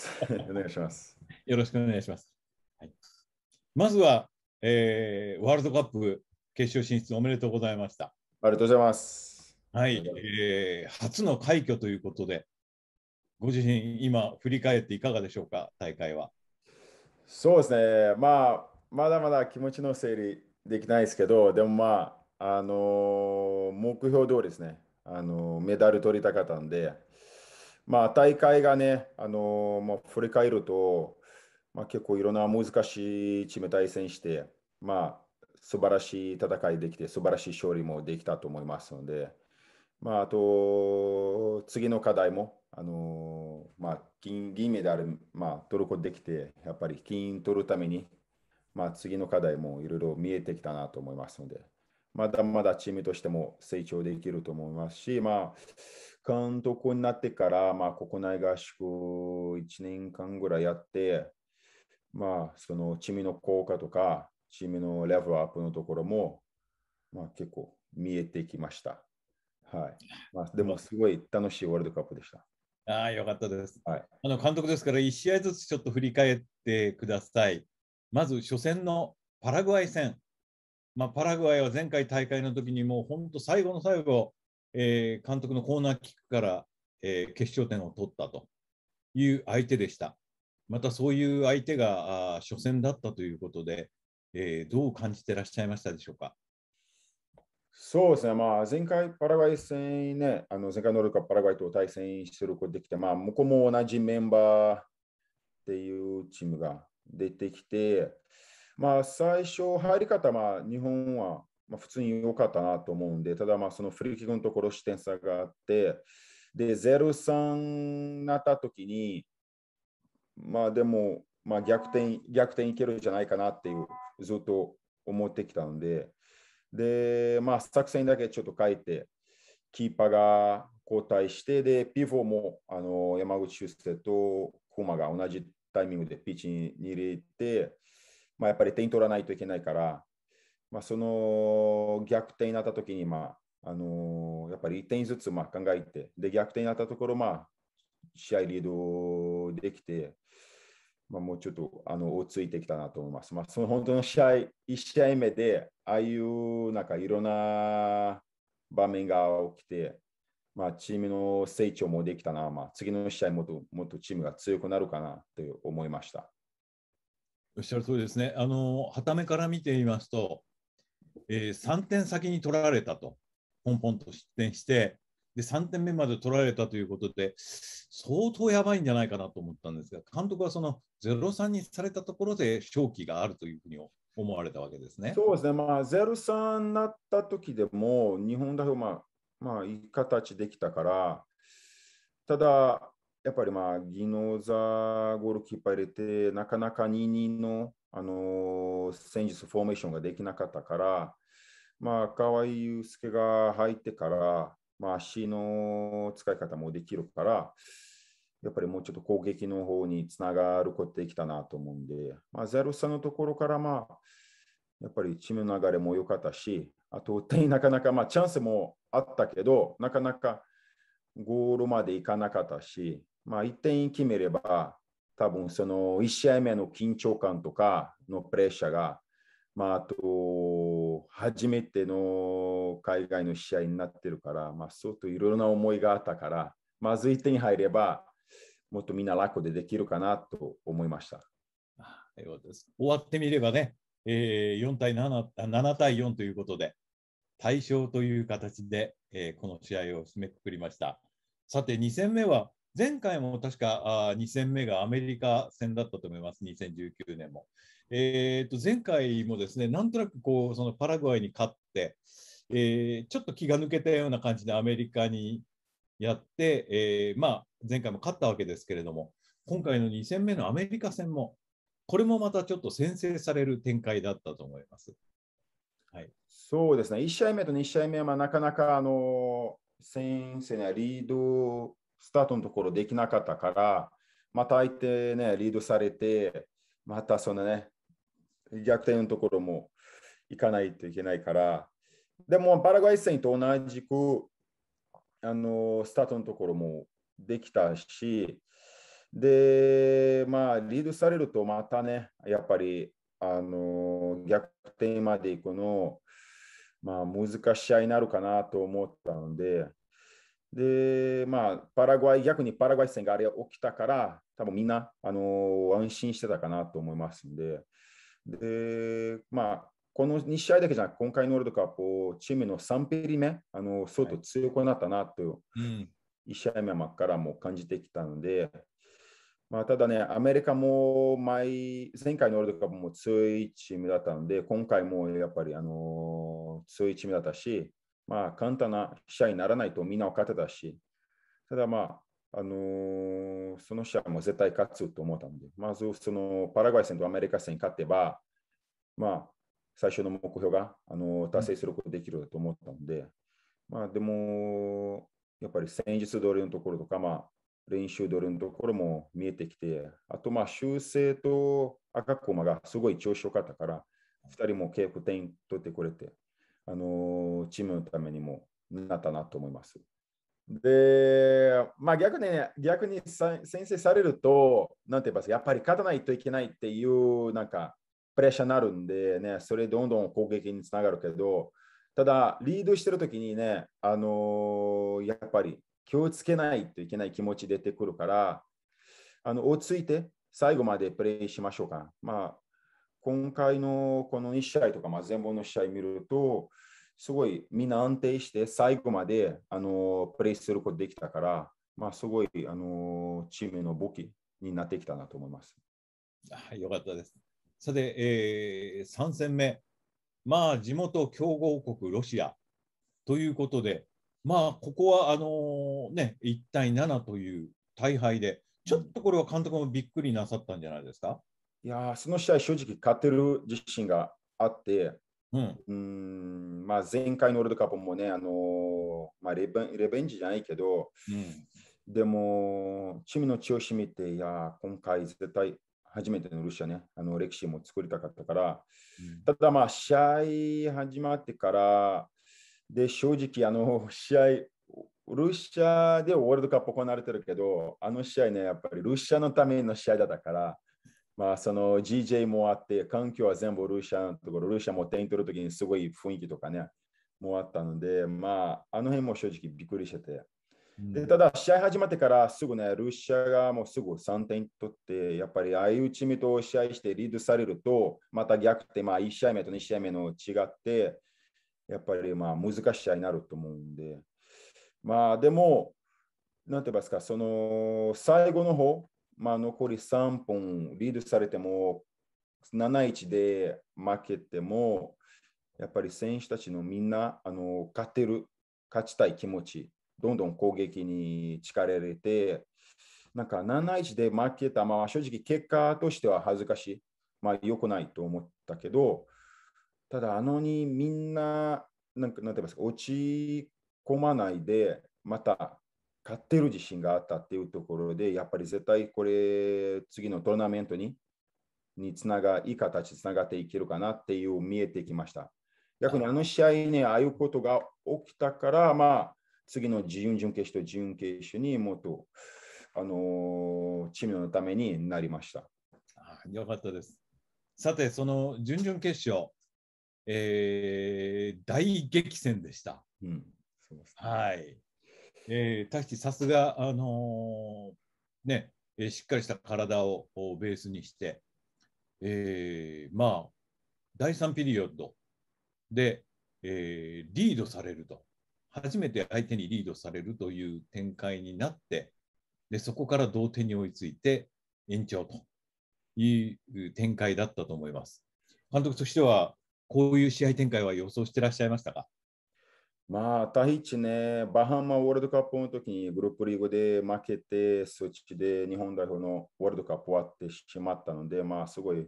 お願いします。よろしくお願いします。はい、まずは、えー、ワールドカップ決勝進出おめでとうございました。ありがとうございます。はい、えー、初の快挙ということで、ご自身、今、振り返っていかがでしょうか、大会は。そうですね、まあ、まだまだ気持ちの整理できないですけど、でもまあ、あのー、目標通りですね、あのー、メダル取りたかったんで。まあ、大会がね、あのまあ、振り返ると、まあ、結構いろんな難しいチーム対戦して、まあ、素晴らしい戦いできて、素晴らしい勝利もできたと思いますので、まあ、あと、次の課題も、あのまあ、銀銀メダル、まあ、トルコできて、やっぱり金取るために、まあ、次の課題もいろいろ見えてきたなと思いますので、まだまだチームとしても成長できると思いますし、まあ、監督になってから、まあ、国内合宿1年間ぐらいやって、まあ、そのチームの効果とか、チームのレベルアップのところも、まあ、結構見えてきました。はいまあ、でも、すごい楽しいワールドカップでした。ああ、よかったです。はい、あの監督ですから、1試合ずつちょっと振り返ってください。まず、初戦のパラグアイ戦。まあ、パラグアイは前回大会の時にもう本当最後の最後、えー、監督のコーナーキックから、えー、決勝点を取ったという相手でした。またそういう相手があ初戦だったということで、えー、どう感じてらっしゃいましたでしょうか。そうですね、まあ、前回パラグアイ戦ね、あの前回のルカパラグアイと対戦することできて、まあ、向こうも同じメンバーっていうチームが出てきて、まあ、最初入り方、まあ、日本はまあ、普通に良かったなと思うんで、ただまあそのフリーキックのところ視点差があって、で、0-3になった時に、まあでも、まあ、逆転、逆転いけるんじゃないかなっていう、ずっと思ってきたので、で、まあ、作戦だけちょっと書いて、キーパーが交代して、で、ピフォもあの山口修正と駒が同じタイミングでピッチに入れて、まあ、やっぱり点取らないといけないから、まあ、その逆転になった時に、まああのー、やっぱり1点ずつまあ考えて、で逆転になったところ、まあ、試合リードできて、まあ、もうちょっとあの落ち着いてきたなと思います。まあ、その本当の試合、1試合目で、ああいうなんかいろんな場面が起きて、まあ、チームの成長もできたな、まあ、次の試合もっともっとチームが強くなるかなと思いました。おっしゃる通りですね。あの、はためから見ていますと、えー、3点先に取られたと、ポンポンと失点して、で3点目まで取られたということで、相当やばいんじゃないかなと思ったんですが、監督はその0-3にされたところで勝機があるというふうに思われたわけですね。そうですね、まあ、0-3になった時でも、日本代表、まあ、まあ、いい形できたから、ただ、やっぱりまあ、技能座ゴールキーパー入れて、なかなか2-2のあの先日フォーメーションができなかったから、まあ、河合祐介が入ってから、まあ、足の使い方もできるから、やっぱりもうちょっと攻撃の方につながることできたなと思うんで、まあ、03のところから、まあ、やっぱりチームの流れも良かったし、あと、なかなか、まあ、チャンスもあったけど、なかなかゴールまでいかなかったし、まあ、1点決めれば、多分その1試合目の緊張感とかのプレッシャーが、まあ、あと初めての海外の試合になってるから、まあ、相当いろいろな思いがあったから、まず1点入れば、もっとみんな楽でできるかなと思いました。終わってみればね、えー、4対 7, 7対4ということで、大勝という形で、えー、この試合を締めくくりました。さて、2戦目は前回も確かあ2戦目がアメリカ戦だったと思います、2019年も。えー、と前回もですね、なんとなくこうそのパラグアイに勝って、えー、ちょっと気が抜けたような感じでアメリカにやって、えー、まあ、前回も勝ったわけですけれども、今回の2戦目のアメリカ戦も、これもまたちょっと先制される展開だったと思います。はい、そうですね、1試合目と2試合目は、まあ、なかなか、あの先制にリードスタートのところできなかったから、また相手ね、リードされて、またそのね、逆転のところも行かないといけないから、でもパラグアイ戦と同じく、あのスタートのところもできたし、で、まあ、リードされるとまたね、やっぱり、あの逆転まで行くの、まあ、難しい試合になるかなと思ったので、で、まあ、パラグアイ、逆にパラグアイ戦があれ起きたから、多分みんな、あのー、安心してたかなと思いますんで、で、まあ、この2試合だけじゃなく、今回のワールドカップ、チームの3ペリ目、あのー、相当強くなったなとはい、1試合目からも感じてきたので、まあ、ただね、アメリカも前前回のワールドカップも強いチームだったので、今回もやっぱり、あのー、強いチームだったし、まあ、簡単な試合にならないとみんな分かってたし、ただまあ、あのー、その試合も絶対勝つと思ったので、まずそのパラグアイ戦とアメリカ戦勝てば、まあ、最初の目標が、あのー、達成することできると思ったので、まあ、でも、やっぱり戦術通りのところとか、まあ、練習通りのところも見えてきて、あと、まあ、修正と赤駒がすごい調子良かったから、2人も契約点取ってくれて、あのチームのためにもなったなと思います。で、まあ、逆に逆に先制されると、なんて言いますか、やっぱり勝たないといけないっていうなんかプレッシャーになるんで、ね、それどんどん攻撃につながるけど、ただ、リードしてるときにね、あのやっぱり気をつけないといけない気持ち出てくるから、あの落ち着いて最後までプレイしましょうか。まあ、今回のこの1試合とか、まあ、全部の試合見ると、すごいみんな安定して最後まであのプレイすることできたから、まあ、すごいあのチームの武器になってきたなと思います。あよかったです。さて、えー、3戦目、まあ、地元強豪国ロシアということで、まあ、ここはあのー、ね、1対7という大敗で、ちょっとこれは監督もびっくりなさったんじゃないですか。いやその試合、正直勝てる自信があって、うんまあ、前回のオールドカップもね、あのまあ、レベレベンジじゃないけど、うん、でも、チームのを染めて、いや今回絶対初めてのロシアね、あの歴史も作りたかったから、うん、ただまあ試合始まってから、で正直あの試合、ロシアでワールドカップ行われてるけど、あの試合ね、やっぱりロシアのための試合だったから、まあ、その GJ もあって、環境は全部ルーシャのところ、ルーシャも点取るときにすごい雰囲気とかね、もあったので、まあ、あの辺も正直びっくりしてて。でただ、試合始まってからすぐね、ルーシャがもうすぐ3点取って、やっぱり相打ち目と試合してリードされると、また逆転、まあ、1試合目と2試合目の違って、やっぱりまあ難しい試合になると思うんで、まあでも、なんて言いますか、その最後の方、まあ、残り3本リードされても7-1で負けてもやっぱり選手たちのみんなあの勝てる勝ちたい気持ちどんどん攻撃に力入れてなんか7-1で負けた、まあ、正直結果としては恥ずかしい、まあ、良くないと思ったけどただあのにみんななんかなんて言いますか落ち込まないでまた勝ってる自信があったっていうところで、やっぱり絶対これ、次のトーナメントににつながいい形つながっていけるかなっていう見えてきました。逆にあの試合ね、ああいうことが起きたから、まあ、次の準々決勝、準決勝にもっと、あのチームのためになりました。よかったです。さて、その準々決勝、えー、大激戦でした。うん、そうですね、はい。えー、タヒさすが、あのー、ね、えー、しっかりした体をベースにして、えー、まあ、第3ピリオドで、えー、リードされると、初めて相手にリードされるという展開になって、でそこから同点に追いついて延長という展開だったと思います。監督としては、こういう試合展開は予想してらっしゃいましたかまあ、ヒチね、バハマワールドカップの時にグループリーグで負けて、そっちで日本代表のワールドカップ終わってしまったので、まあ、すごい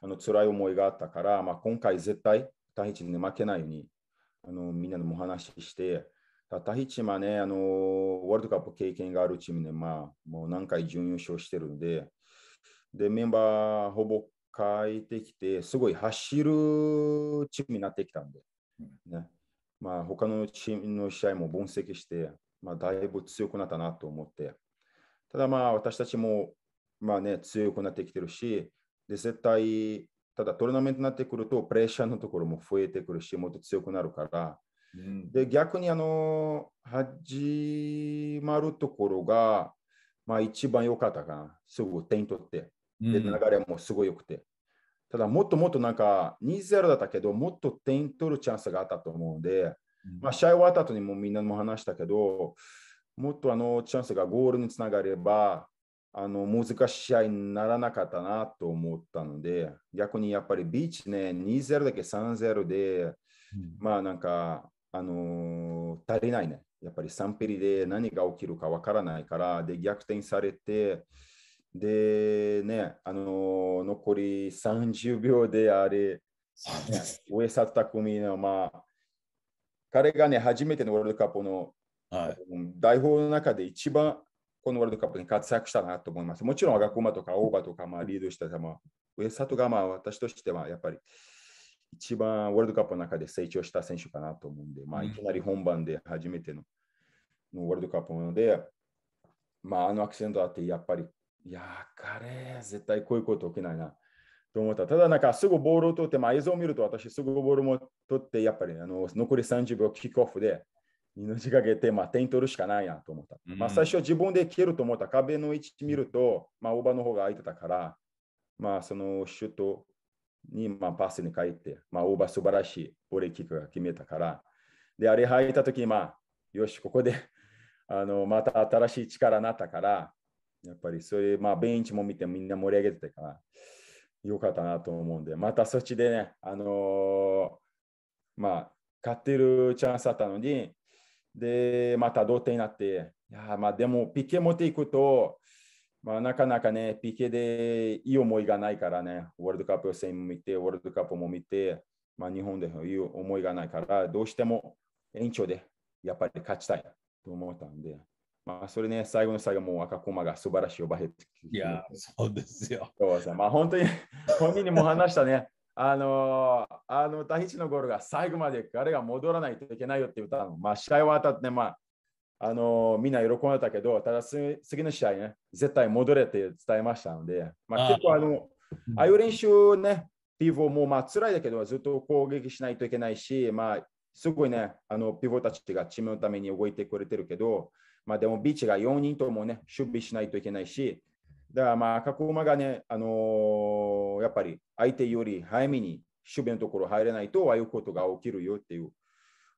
あの辛い思いがあったから、まあ、今回絶対ヒ一に負けないようにあのみんなでも話して、タヒチはね、あのワールドカップ経験があるチームで、まあ、もう何回準優勝してるんで、でメンバーほぼ変えてきて、すごい走るチームになってきたんで。ねまあ、他のチームの試合も分析して、まあ、だいぶ強くなったなと思って、ただまあ私たちもまあね、強くなってきてるし、で絶対、ただトーナメントになってくると、プレッシャーのところも増えてくるし、もっと強くなるから、うん、で逆にあの始まるところが、まあ、一番良かったかな、すぐ点取って、で流れもすごい良くて。ただ、もっともっとなんか2-0だったけど、もっと点取るチャンスがあったと思うんで、まあ、試合終わった後にもみんなも話したけど、もっとあのチャンスがゴールにつながれば、あの難しい試合にならなかったなと思ったので、逆にやっぱりビーチね、2-0だけ3-0で、まあなんか、あのー、足りないね。やっぱり3ペリで何が起きるかわからないから、で逆転されて、でね、あの残り30秒であれ、ね、上里匠の、まあ、彼がね、初めてのワールドカップの、はい、代表の中で一番このワールドカップに活躍したなと思います。もちろん、赤マとか大場とか、まあ、リードしたまあ、上里が、まあ、私としてはやっぱり一番ワールドカップの中で成長した選手かなと思うんで、まあ、いきなり本番で初めての,、のワールドカップなので、まあ、あのアクセントあって、やっぱりいや彼、絶対こういうこと起きないな。と思った。ただ、なんかすぐボールを取って、まあ、映像を見ると私すぐボールも取って、やっぱりあの残り30秒キックオフで命がけて、まあ、点取るしかないなと思った。うん、まあ、最初自分で蹴ると思った。壁の位置見ると、まあ、オーバーの方が空いてたから、まあ、そのシュートに、まあ、パスに帰って、まあ、オーバー素晴らしいボレーキックが決めたから、で、あれ入った時に、まあ、よし、ここであのまた新しい力になったから、やっぱりそう、まあ、ベンチも見てみんな盛り上げてたから、よかったなと思うんで、またそっちでね、あのー、まあ、勝ってるチャンスだったのに、で、また同点になって、いやまあ、でも、ピケ持っていくと、まあ、なかなかね、ピケでいい思いがないからね、ワールドカップ予選も見て、ワールドカップも見て、まあ、日本でいい思いがないから、どうしても延長でやっぱり勝ちたいと思ったんで、まあ、それね、最後の最後も赤駒が素晴らしいオーバーヘッド。いや、そうですよ。そうですね。まあ、本当に、本人にも話したね。あのー、あの、タヒチのゴールが最後まで彼が戻らないといけないよって言ったの。まあ、試合終わったってね、まあ、あのー、みんな喜んでたけど、ただ次の試合ね、絶対戻れって伝えましたので、まあ、結構あの、ああいう練習ね、ピボもまあ辛いだけど、ずっと攻撃しないといけないし、まあ、すごいね、あのピボたちがチームのために動いてくれてるけど、まあ、でもビーチが4人ともね、守備しないといけないし、だからまあ赤子馬がね、あのー、やっぱり相手より早めに守備のところ入れないと、ああいうことが起きるよっていう、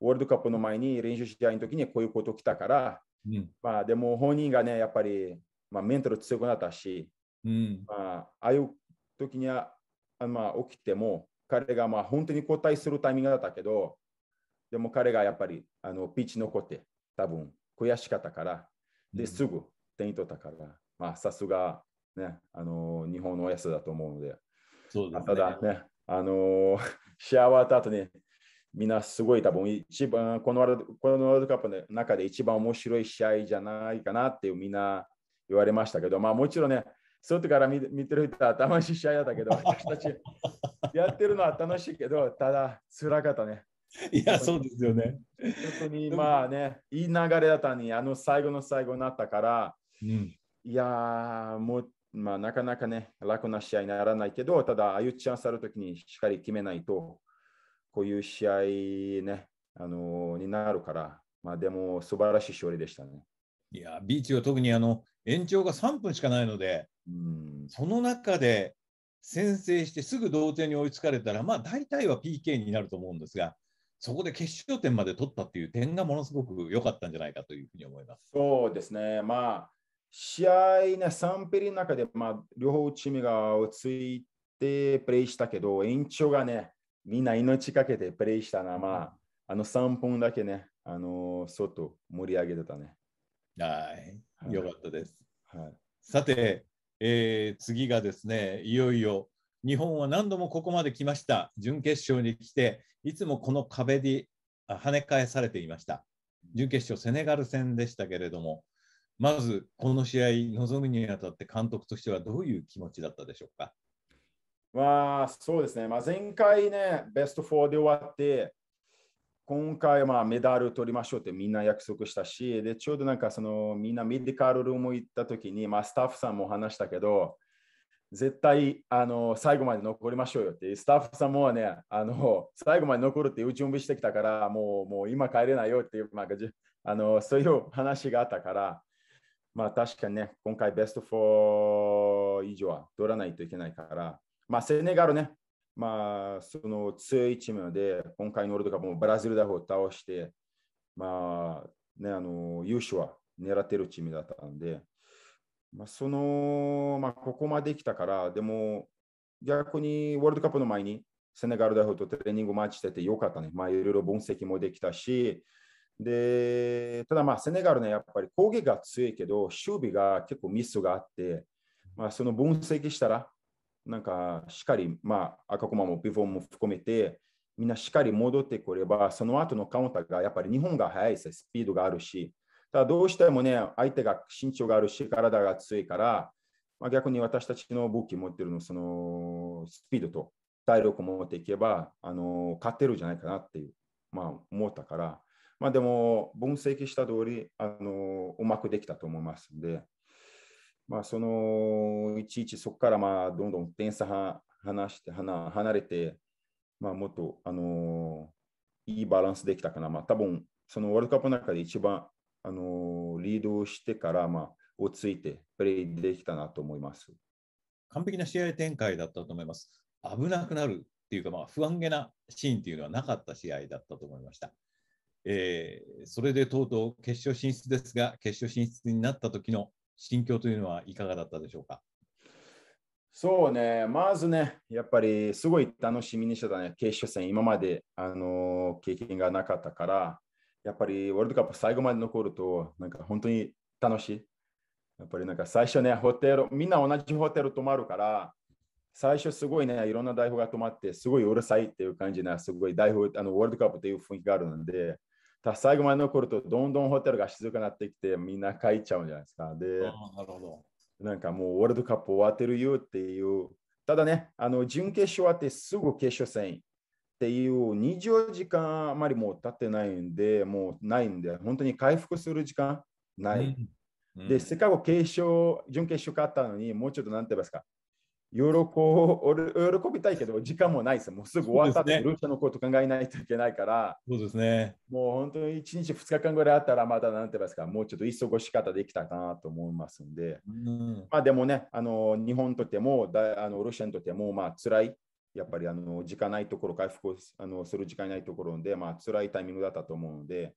ワールドカップの前に練習試合の時にこういうこと来たから、うん、まあでも本人がね、やっぱり、まあ、メンタル強くなったし、うんまあ、ああいう時にはあ、まあ、起きても、彼がまあ本当に交代するタイミングだったけど、でも彼がやっぱりあのピッチ残って、多分悔しかったから、ですぐ点取ったから、まあ、さすが、ね、あの日本のおやつだと思うので、そうですね、ただね、あの試合終わった後に、みんなすごい多分一番このワールド、このワールドカップの中で一番面白い試合じゃないかなってみんな言われましたけど、まあもちろんね、外から見てる人は楽しい試合だったけど、私たちやってるのは楽しいけど、ただ辛かったね。いや、そうですよね。本当にまあね、いい流れだったのに、あの最後の最後になったから、うん、いやもう、まあ、なかなかね、楽な試合にならないけど、ただ、ああいうチャンスあるときにしっかり決めないと、こういう試合ね、あのになるから、まあ、でも、素晴らしい勝利でしたね。いや、ビーチは特にあの延長が3分しかないので、うん、その中で先制してすぐ同点に追いつかれたら、まあ、大体は PK になると思うんですが、そこで決勝点まで取ったっていう点がものすごく良かったんじゃないかというふうに思います。そうですね、まあ、試合ね、3ペリの中で、まあ、両方チームが落ち着いてプレイしたけど、延長がね、みんな命かけてプレイしたな、まあ、あの3本だけね、あの外盛り上げてたね。はい、よかったです。はい、さて、えー、次がですね、いよいよ日本は何度もここまで来ました。準決勝に来て、いつもこの壁に跳ね返されていました。準決勝、セネガル戦でしたけれども、まずこの試合、臨むにあたって監督としてはどういう気持ちだったでしょうか。まあ、そうですね、まあ、前回ね、ベスト4で終わって、今回まあメダル取りましょうってみんな約束したし、でちょうどなんかそのみんなメディカルルーム行った時に、まあ、スタッフさんも話したけど、絶対あの最後まで残りましょうよって、スタッフさんもね、あの最後まで残るっていう準備してきたから、もうもう今帰れないよっていう、まあ、あのそういう話があったから、まあ確かにね、今回ベスト4以上は取らないといけないから、まあセネガルね、まあその強いチームで、今回のオールドカップもブラジルだほを倒して、まあね、あの優勝は狙ってるチームだったんで、まあ、その、まあ、ここまで来たから、でも逆にワールドカップの前にセネガル代表とトレーニングマッチしててよかったね。まあ、いろいろ分析もできたし、で、ただまあ、セネガルね、やっぱり攻撃が強いけど、守備が結構ミスがあって、まあ、その分析したら、なんか、しっかり、まあ、赤駒もピフォンも含めて、みんなしっかり戻ってくれば、その後のカウンターがやっぱり日本が速いです、スピードがあるし、だどうしてもね、相手が身長があるし、体が強いから、まあ、逆に私たちの武器持ってるの、そのスピードと体力を持っていけば、あの勝てるんじゃないかなっていう、まあ、思ったから、まあ、でも分析した通りあり、うまくできたと思いますので、まあ、そのいちいちそこからまあどんどん点差離して離離れて、まあ、もっと、あのいいバランスできたかな、まあ、多分そのワールドカップの中で一番あのリードしてから、まあ、落ち着いてプレイできたなと思います。完璧な試合展開だったと思います。危なくなるっていうか、まあ、不安げなシーンっていうのはなかった試合だったと思いました。えー、それでとうとう決勝進出ですが、決勝進出になった時の心境というのはいかがだったでしょうか。そうね、まずね、やっぱりすごい楽しみにしてたね、決勝戦、今まで、あのー、経験がなかったから、やっぱりワールドカップ最後まで残ると、なんか本当に楽しい。やっぱりなんか最初ね、ホテル、みんな同じホテル泊まるから、最初すごいね、いろんな台風が泊まって、すごいうるさいっていう感じな、すごい台風、あのワールドカップという雰囲気があるので、た最後まで残ると、どんどんホテルが静かになってきて、みんな帰っちゃうんじゃないですか。で、なるほどなんかもうワールドカップ終わってるよっていう。ただね、あの準決勝終わってすぐ決勝戦っていう24時間あまりもう経ってないんで、もうないんで、本当に回復する時間ない。うん、で、せっかく決勝、準決勝勝ったのに、もうちょっとなんて言いますか、喜びたいけど、時間もないです。もうすぐ終わったって、ね、ルーのこと考えないといけないから、そうですね。もう本当に1日、2日間ぐらいあったら、まだなんて言いますか、もうちょっと忙し方できたかなと思いますんで、うん、まあでもね、あの日本とてもだあのロシアにとっても、まあ辛いやっぱりあの時間ないところ、回復をあのする時間ないところで、まあ辛いタイミングだったと思うので、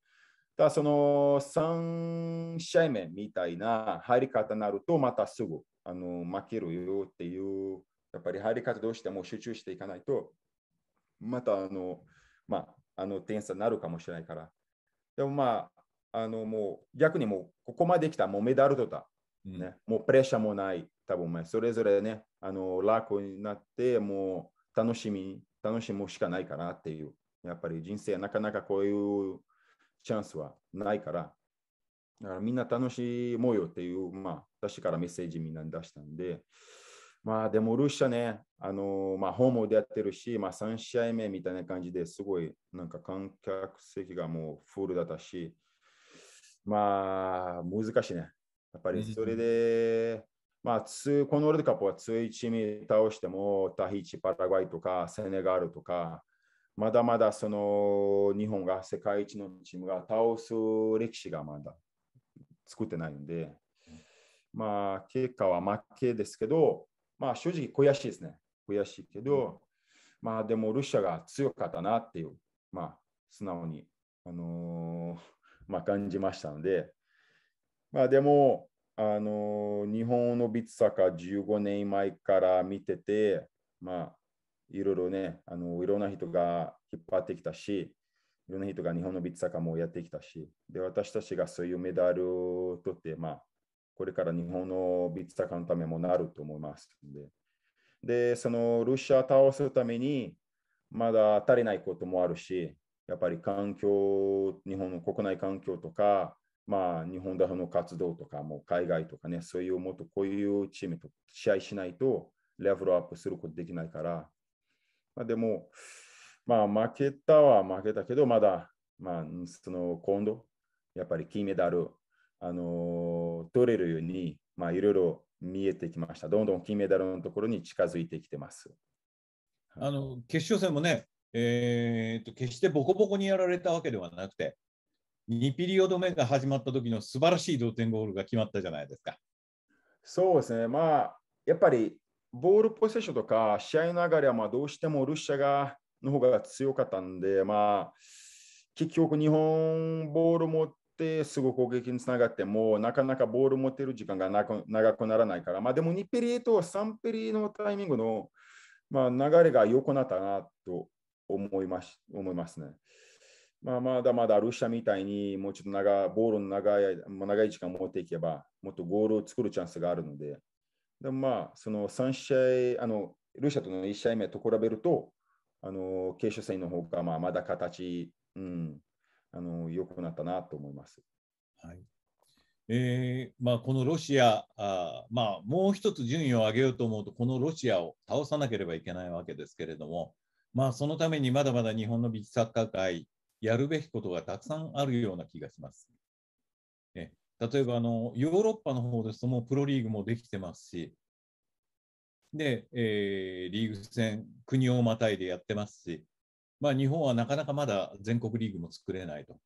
ただその3試合目みたいな入り方になると、またすぐあの負けるよっていう、やっぱり入り方どうしても集中していかないと、またあの、まあ、あの点差になるかもしれないから。でもまあ、あのもう逆にもうここまで来たもうメダルとった、ね、うん、もうプレッシャーもない、多分それぞれね、あの楽になって、もう楽しみ、楽しむしかないかなっていう。やっぱり人生なかなかこういうチャンスはないから、だからみんな楽しもうよっていう、まあ、私からメッセージみんなに出したんで、まあでもルーシャね、あのまあ、ホームでやってるし、まあ、3試合目みたいな感じですごいなんか観客席がもうフルだったし、まあ難しいね。やっぱりそれでまあ、つこのワールドカップは強いチーム倒しても、タヒチ、パラグアイとか、セネガルとか、まだまだその日本が世界一のチームが倒す歴史がまだ作ってないんで、まあ、結果は負けですけど、まあ、正直悔しいですね。悔しいけど、まあ、でも、ロシアが強かったなっていう、まあ、素直に、あのー、まあ、感じましたので、まあ、でも、あの日本のビッツサッカー15年前から見てて、まあ、いろいろねあの、いろんな人が引っ張ってきたし、いろんな人が日本のビッツサッカーもやってきたし、で私たちがそういうメダルを取って、まあ、これから日本のビッツサッカーのためもなると思いますで。で、そのロシアを倒すために、まだ足りないこともあるし、やっぱり環境、日本の国内環境とか、まあ、日本代表の活動とか、も海外とかね、そういうもっとこういうチームと試合しないと、レベルアップすることできないから、まあ、でも、まあ、負けたは負けたけど、まだ、まあ、その今度、やっぱり金メダル、あの取れるように、まあ、いろいろ見えてきました。どんどん金メダルのところに近づいてきてます。あの決勝戦もね、えー、と決してボコボコにやられたわけではなくて、2ピリオド目が始まった時の素晴らしい同点ゴールが決まったじゃないですか。そうですね、まあ、やっぱりボールポセッションとか試合の流れはまあどうしてもルシアがの方が強かったんで、まあ、結局日本ボール持ってすぐ攻撃につながってもなかなかボール持てる時間が長くならないから、まあ、でも2ペリと3ペリのタイミングの、まあ、流れが良くなったなと思います思いますね。まあ、まだまだロシアみたいにもうちょっと長ボールの長い長い時間持っていけば、もっとゴールを作るチャンスがあるので、でまあ、その3試合あの、ロシアとの1試合目と比べると、あの決勝戦の方がまあまだ形、うん、あの良くなったなと思います。はいえーまあ、このロシアあ、まあ、もう一つ順位を上げようと思うと、このロシアを倒さなければいけないわけですけれども、まあ、そのためにまだまだ日本のビッグサッカー界、やるべきことがたくさんあるような気がします。ね、例えばあのヨーロッパの方ですともうプロリーグもできてますしで、えー、リーグ戦国をまたいでやってますし、まあ、日本はなかなかまだ全国リーグも作れないと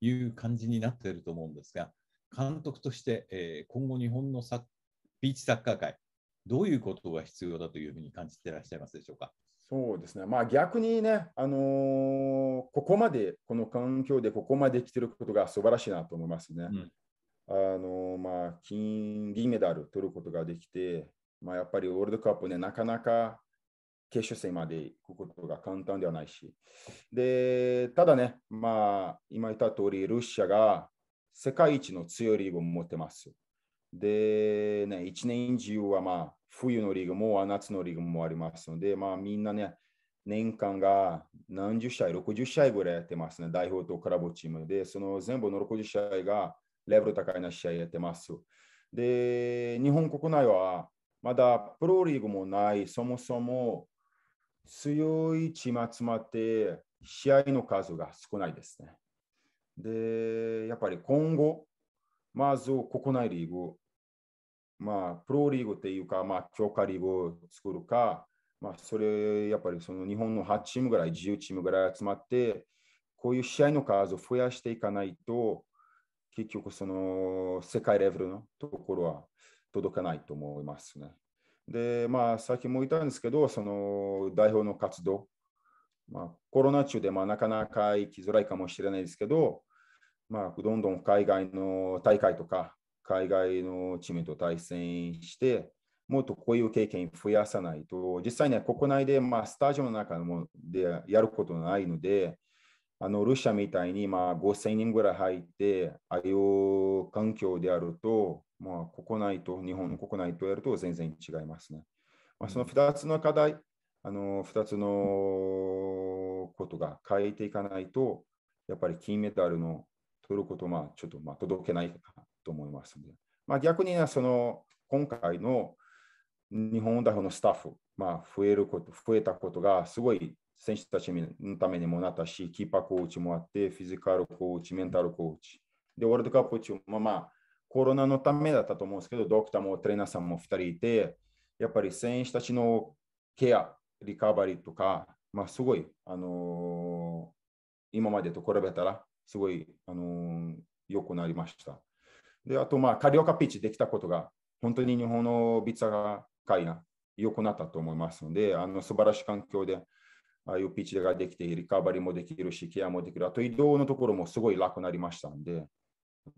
いう感じになっていると思うんですが監督として、えー、今後日本のサビーチサッカー界どういうことが必要だというふうに感じていらっしゃいますでしょうか。そうですね、まあ、逆にね、あのー、ここまで、この環境でここまで来てることが素晴らしいなと思いますね。うん、あのー、まあ、金、銀メダル取ることができて、まあ、やっぱりワールドカップね、なかなか決勝戦まで行くことが簡単ではないし。で、ただね、まあ、今言った通り、ロシアが世界一の強いリーグを持ってます。で、ね、一年中はまあ冬のリーグも夏のリーグもありますので、まあ、みんなね、年間が何十試合、60試合ぐらいやってますね、代表とクラブチームで、その全部の60試合がレベル高いな試合やってます。で、日本国内はまだプロリーグもない、そもそも強いチーム集まって試合の数が少ないですね。で、やっぱり今後、まず国内リーグ、まあ、プロリーグっていうか、まあ、強化リーグを作るか、まあ、それ、やっぱりその日本の8チームぐらい、10チームぐらい集まって、こういう試合の数を増やしていかないと、結局、その世界レベルのところは届かないと思いますね。で、まあ、さっきも言ったんですけど、その代表の活動、まあ、コロナ中でまあなかなか行きづらいかもしれないですけど、まあ、どんどん海外の大会とか、海外のチームと対戦して、もっとこういう経験増やさないと、実際には国内で、まあ、スタジオの中でやることないので、あのロシアみたいに、まあ、5000人ぐらい入って、ああいう環境であると、まあ、国内と日本の国内とやると全然違いますね。まあ、その2つの課題、あの2つのことが変えていかないと、やっぱり金メダルの取ることはちょっとまあ届けないと思いますまあ、逆に、ね、その今回の日本代表のスタッフ、まあ、増えること増えたことがすごい選手たちのためにもなったし、キーパーコーチもあって、フィジカルコーチ、メンタルコーチ。で、ワールドカップ中も、まあ、コロナのためだったと思うんですけど、ドクターもトレーナーさんも2人いて、やっぱり選手たちのケア、リカバリーとか、まあ、すごい、あのー、今までと比べたら、すごい、あのー、良くなりました。で、あと、まあ、カリオカピッチできたことが、本当に日本のビッツァ界が良くなったと思いますので、あの素晴らしい環境で、ああいうピッチができて、リカバリーもできるし、ケアもできる。あと、移動のところもすごい楽になりましたんで、やっ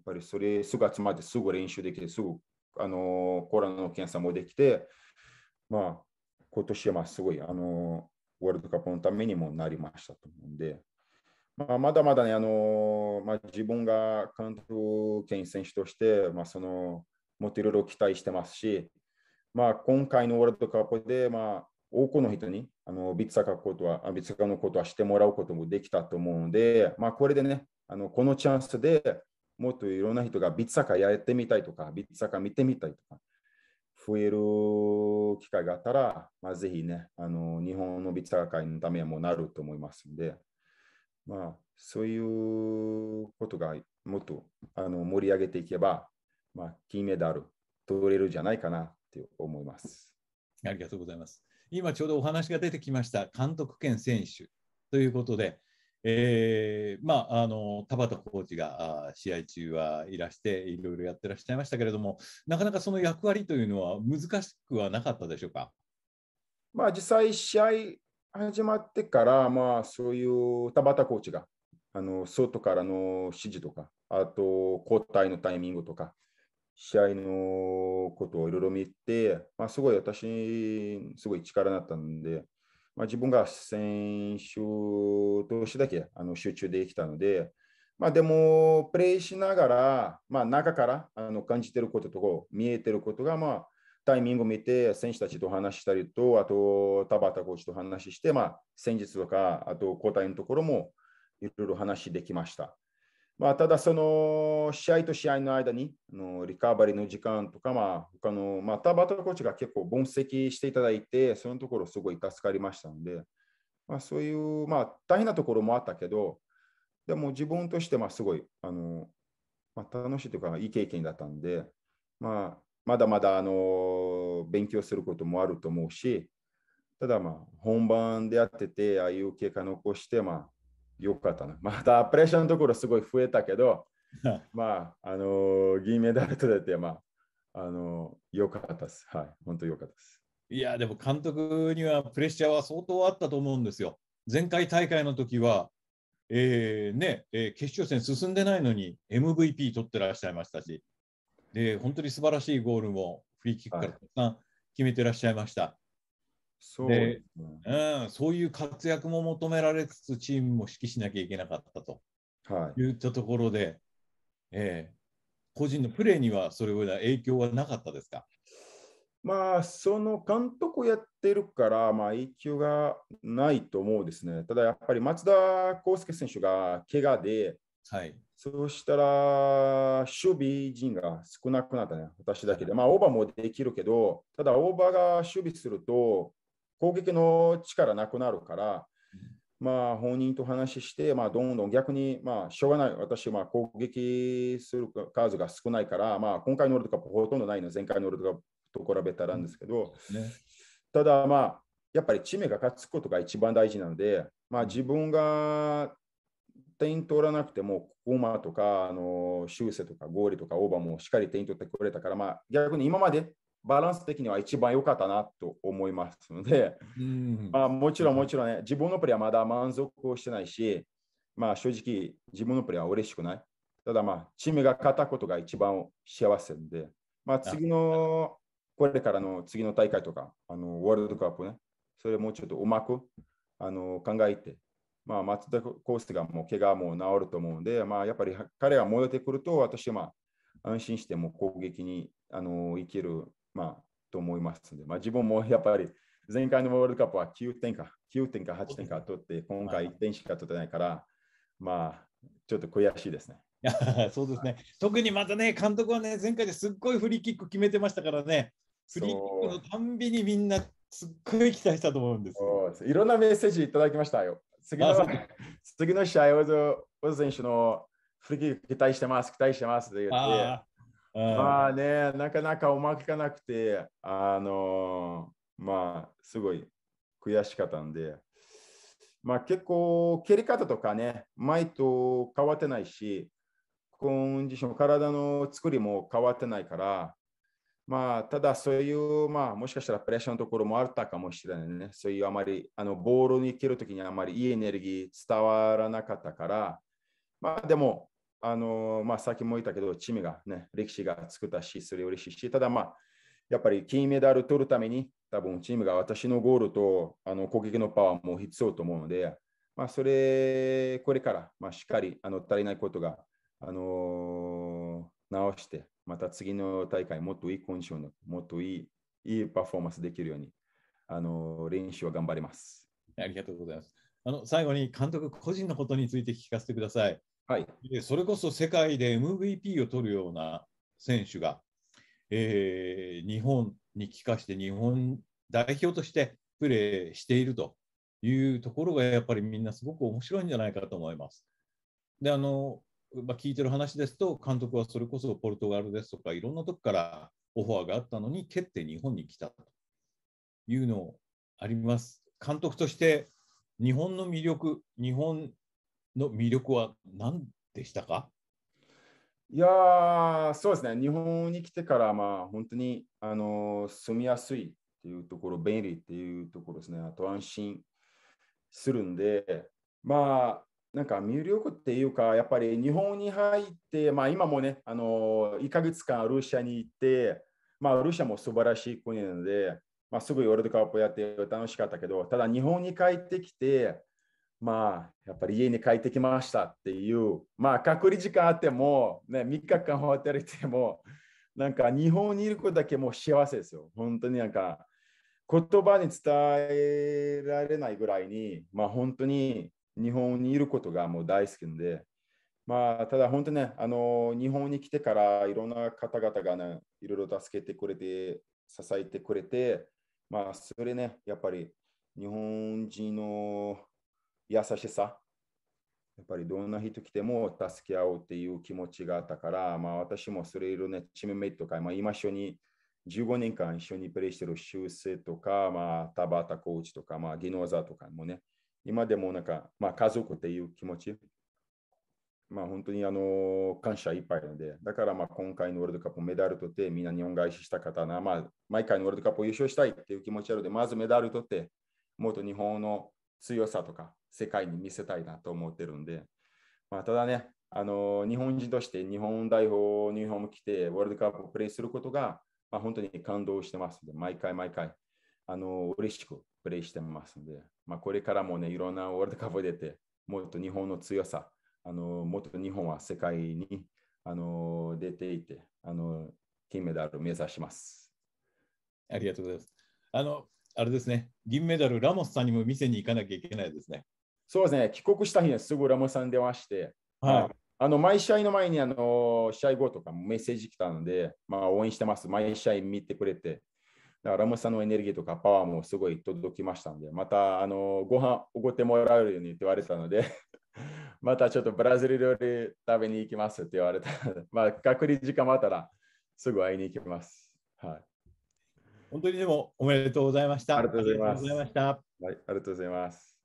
ぱりそれ、数月まですぐ練習できて、すぐ、あの、コロナの検査もできて、まあ、今年はすごい、あの、ワールドカップのためにもなりましたと思うんで、まあ、まだまだね、あのまあ、自分が監督兼選手として、まあ、そのもっといろいろ期待してますし、まあ、今回のワールドカップで、まあ、多くの人にあのビッツァカはビッツァカのことはしてもらうこともできたと思うので、まあ、これでねあのこのチャンスでもっといろんな人がビッツァカやってみたいとかビッツァカ見てみたいとか増える機会があったら、まあ、ぜひねあの日本のビッツァカ会のためにもなると思いますので。まあ、そういうことがもっとあの盛り上げていけば、まあ、金メダル取れるじゃないかなって思います。ありがとうございます。今ちょうどお話が出てきました監督兼選手ということで、えー、まあ、あの田畑コーチが試合中はいらしていろいろやってらっしゃいましたけれどもなかなかその役割というのは難しくはなかったでしょうか、まあ、実際試合始まってから、まあ、そういう田畑コーチがあの外からの指示とか、あと交代のタイミングとか、試合のことをいろいろ見て、まあ、すごい私、すごい力になったんで、まあ、自分が選手としてだけあの集中できたので、まあ、でも、プレイしながら、まあ、中からあの感じてることと見えてることが、まあ、タイミングを見て、選手たちと話したりと、あと、田畑コーチと話して、まあ、戦術とか、あと、交代のところもいろいろ話できました。まあ、ただ、その、試合と試合の間に、のリカバリーの時間とか、まあ、他の、まあ、田畑コーチが結構分析していただいて、そのところすごい助かりましたので、まあ、そういう、まあ、大変なところもあったけど、でも自分として、まあ、すごい、あの、まあ、楽しいというか、いい経験だったんで、まあ、まだまだあの勉強することもあると思うし、ただまあ本番でやってて、ああいう結果残して、まあよかったな。またプレッシャーのところすごい増えたけど、まあ、あの銀メダルとれて、まあ、あのよかったです。はい、本当よかったです。いや、でも監督にはプレッシャーは相当あったと思うんですよ。前回大会の時は、えーねえー、決勝戦進んでないのに MVP 取ってらっしゃいましたし、で、本当に素晴らしいゴールもフリーキックからたくさん決めてらっしゃいました。そう、うん、そういう活躍も求められつつ、チームも指揮しなきゃいけなかったと、はい、言ったところで、えー、個人のプレーにはそれぐらい影響はなかったですかまあ、その監督をやってるから、まあ、影響がないと思うですね。ただやっぱり松田康介選手が怪我で、はい、そうしたら、守備陣が少なくなったね、私だけで。まあ、オーバーもできるけど、ただオーバーが守備すると、攻撃の力なくなるから、まあ、本人と話して、まあ、どんどん逆に、まあ、しょうがない、私、まあ、攻撃する数が少ないから、まあ、今回のオールドカップほとんどないの、前回のオールドカップと比べたらなんですけど、ただ、まあ、やっぱりチームが勝つことが一番大事なので、まあ、自分が点取らなくても、コマとか、あのシューセとか、ゴールとか、オーバーもしっかり点取ってくれたから、まあ、逆に今までバランス的には一番良かったなと思いますので、まあ、もちろん、もちろんね、自分のプレーはまだ満足してないし、まあ、正直、自分のプレーは嬉しくない。ただ、まあ、チームが勝ったことが一番幸せで、まあ、次の、これからの次の大会とか、あのワールドカップね、それもうちょっとうまくあの考えて、まあ、松田コースがもう怪我も治ると思うんで、まあ、やっぱり彼が戻ってくると、私は、まあ、安心しても攻撃にあのいける、まあ、と思いますので、まあ、自分もやっぱり前回のワールドカップは9点か、9点か8点か取って、今回1点しか取ってないから、まあ、ちょっと悔しいですね。そうですね。特にまたね、監督はね、前回ですっごいフリーキック決めてましたからね、フリーキックのたんびにみんなすっごい期待したと思うんですいろんなメッセージいただきましたよ。次の次の試合は、オズ選手のフリー期待してます、期待してますって言って、まあね、なかなかうまくいかなくて、あのまあ、すごい悔しかったんで、まあ結構、蹴り方とかね、前と変わってないし、コンディション、体の作りも変わってないから、まあ、ただそういう、まあ、もしかしたらプレッシャーのところもあったかもしれないね。そういうあまり、あの、ボールに蹴るときにあまりいいエネルギー伝わらなかったから、まあでも、あの、まあさっきも言ったけど、チームがね、歴史が作ったし、それ嬉しいし、ただまあ、やっぱり金メダル取るために、多分チームが私のゴールとあの攻撃のパワーも必要と思うので、まあ、それ、これから、まあ、しっかりあの足りないことが、あの直して、また次の大会もっといいコンディション、もっといいいいパフォーマンスできるようにあの練習を頑張ります。ありがとうございます。あの最後に監督個人のことについて聞かせてください。はい、それこそ世界で MVP を取るような選手が、えー、日本に帰化して日本代表としてプレーしているというところがやっぱりみんなすごく面白いんじゃないかと思います。であのまあ、聞いてる話ですと、監督はそれこそポルトガルですとか、いろんなとこからオファーがあったのに、蹴って日本に来たというのあります。監督として日本の魅力、日本の魅力は何でしたかいやそうですね、日本に来てから、まあ、本当に、あの住みやすいっていうところ、便利っていうところですね、あと安心するんで、まあ、なんか魅力っていうか、やっぱり日本に入って、まあ、今もね、あの1ヶ月間ロシアに行って、まあ、ロシアも素晴らしい国なので、まあ、すごいワールドカップやって楽しかったけど、ただ日本に帰ってきて、まあ、やっぱり家に帰ってきましたっていう、まあ、隔離時間あっても、ね、3日間働いても、なんか日本にいることだけもう幸せですよ。本当になんか言葉に伝えられないぐらいに、まあ、本当に日本にいることがもう大好きで、まあ、ただ本当ね、あの日本に来てからいろんな方々が、ね、いろいろ助けてくれて、支えてくれて、まあ、それね、やっぱり日本人の優しさ、やっぱりどんな人来ても助け合おうっていう気持ちがあったから、まあ、私もそれいろね、チームメイトとか、まあ、今一緒に15年間一緒にプレイしてる修正とか、まあ、田畑コーチとか、まあ、ノーザーとかもね、今でもなんか、まあ、家族っていう気持ち、まあ、本当にあの感謝いっぱいなので、だからまあ今回のワールドカップメダル取って、みんな日本返しした方な、まあ、毎回のワールドカップ優勝したいっていう気持ちあるので、まずメダル取って、もっと日本の強さとか世界に見せたいなと思ってるんで、まあ、ただね、あの日本人として日本代表、日本も来てワールドカップをプレイすることが、まあ、本当に感動してますので、毎回毎回、あの嬉しくプレイしてますので、まあ、これからもね、いろんなワールドカップ出て、もっと日本の強さ、あのもっと日本は世界にあの出ていてあの、金メダルを目指します。ありがとうございます。あの、あれですね、銀メダル、ラモスさんにも見せに行かなきゃいけないですね。そうですね、帰国した日にすぐラモスさん出まして、はい、あの毎試合の前にあの試合後とかメッセージ来たので、まあ、応援してます。毎試合見てくれて、だからラムさんのエネルギーとかパワーもすごい届きましたので、またあのご飯おごってもらえるようにって言われたので またちょっとブラジル料理食べに行きますって言われたので、まあ、隔離時間もあったらすぐ会いに行きます。はい、本当にでもおめでとうございました。ありがとうございました。はい、ありがとうございます。